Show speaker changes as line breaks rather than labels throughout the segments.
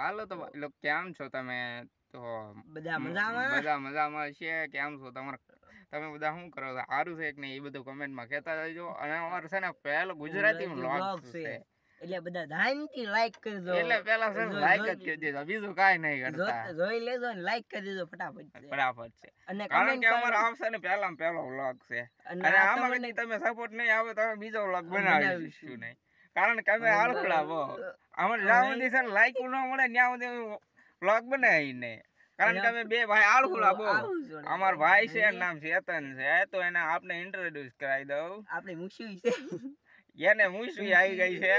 હાલો તો એટલે કેમ છો તમે તો બધા મજામાં બધા મજામાં છે કેમ છો તમારા તમે બધા શું કરો છો સારું છે કે નહીં એ બધું કમેન્ટમાં કહેતા રહેજો અને અમારો છે ને પહેલો ગુજરાતી
એટલે બધા ધ્યાનથી લાઈક કરજો એટલે પહેલા છે લાઈક જ કરી
દેજો બીજું કાઈ નહીં કરતા જોઈ લેજો ને લાઈક કરી દેજો ફટાફટ ફટાફટ છે અને કારણ કે અમારો આવશે ને પહેલામાં પહેલો વ્લોગ છે અને આમાં તમે સપોર્ટ નહીં આવે તો બીજો વ્લોગ બનાવીશું નહીં કારણ કે અમે આળખડા બો અમને જ્યાં સુધી સર લાઈક ન મળે ત્યાં સુધી વ્લોગ ને
કારણ કે અમે બે ભાઈ આળખુલા બો અમાર ભાઈ છે નામ
ચેતન છે તો એને આપને ઇન્ટ્રોડ્યુસ કરાવી દઉં આપણે મુખ્ય છે એને હું આવી ગઈ છે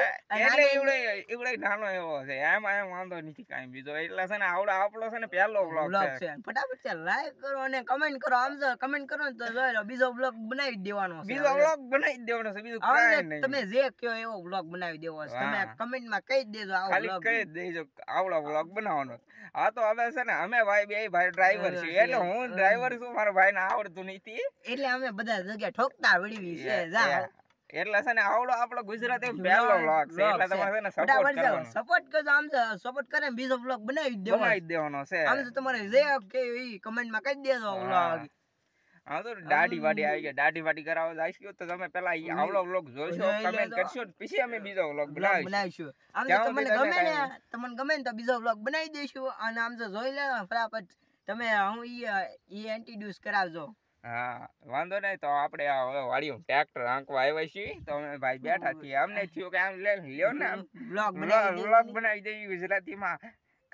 એટલે એવડે એવડે નાનો એવો છે એમ એમ વાંધો નથી કાઈ બીજો એટલે છે ને આવડે આપણો છે ને પહેલો બ્લોગ છે ફટાફટ છે લાઈક કરો અને કમેન્ટ
કરો આમ જો કમેન્ટ કરો ને તો જોઈ લો બીજો બ્લોગ બનાવી દેવાનો છે બીજો બ્લોગ
બનાવી દેવાનો છે બીજું કાઈ નહીં તમે જે કયો એવો બ્લોગ બનાવી દેવો છે તમે કમેન્ટ માં કહી દેજો આવો બ્લોગ કહી દેજો આવડો બ્લોગ બનાવવાનો આ તો હવે છે ને અમે ભાઈ બે ભાઈ ડ્રાઈવર છે એટલે હું ડ્રાઈવર છું મારા ભાઈ ને આવડતું નથી એટલે અમે બધા જગ્યા ઠોકતા વળી છે જા એટલે છે ને આવડો આપણો ગુજરાતી પહેલો વ્લોગ છે એટલે તમારે છે ને સપોર્ટ કરવાનો સપોર્ટ કરજો આમ સપોર્ટ
કરે બીજો વ્લોગ બનાવી દેવાનો બનાવી
દેવાનો છે આમ તો
તમારે જે કે કમેન્ટ માં કહી દેજો વ્લોગ
હા તો દાઢી વાડી આવી ગયા દાઢી વાડી કરાવવા જાય છે તો તમે પેલા આવડો વ્લોગ જોશો કમેન્ટ કરશો પછી અમે બીજો વ્લોગ બનાવીશું આમ તો તમને ગમે ને
તમને ગમે ને તો બીજો વ્લોગ બનાવી દઈશું અને આમ તો જોઈ લેવા ફટાફટ તમે હું ઈ ઇન્ટ્રોડ્યુસ
કરાવજો હા વાંધો નહીં તો આપણે વાળી ટ્રેક્ટર આંકવા આવ્યા છીએ તો અમે ભાઈ બેઠા છીએ અમને થયું કે આમ લે લ્યો ને બ્લોગ બનાવી દેવી ગુજરાતીમાં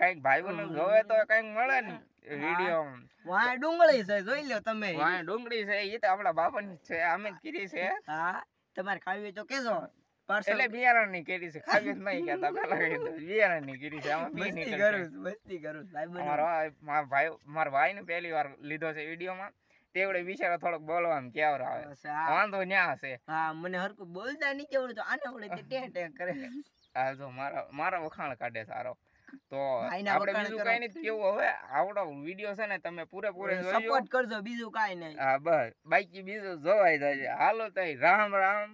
કઈક ભાઈઓને જોવે તો કઈક મળે ને વિડીયો વાય ડુંગળી છે જોઈ લ્યો તમે વાય ડુંગળી છે એ તો આપણા બાપાની છે અમે કીધી છે હા તમારે ખાવી હોય તો કેજો એટલે બિયારણ ની કેરી છે ખાવી નહીં કેતા પેલા બિયારણ ની કેરી છે આમાં કરું મસ્તી કરું મારો મારા ભાઈ મારા ભાઈ ને પહેલી વાર લીધો છે વિડીયો માં તેવડે બિચારો થોડોક બોલવામાં કેવરો આવે વાંધો ન્યા હશે હા મને હરકું બોલતા નહીં કેવડે તો આને ઓળે તે ટે ટે કરે આ જો મારા મારા વખાણ કાઢે સારો તો આપણે બીજું કઈ નહીં કેવું હવે આવડો વિડીયો છે ને તમે પૂરેપૂરે સપોર્ટ કરજો બીજું કાઈ નહીં હા બસ બાકી બીજું જોવાય જશે હાલો તઈ રામ રામ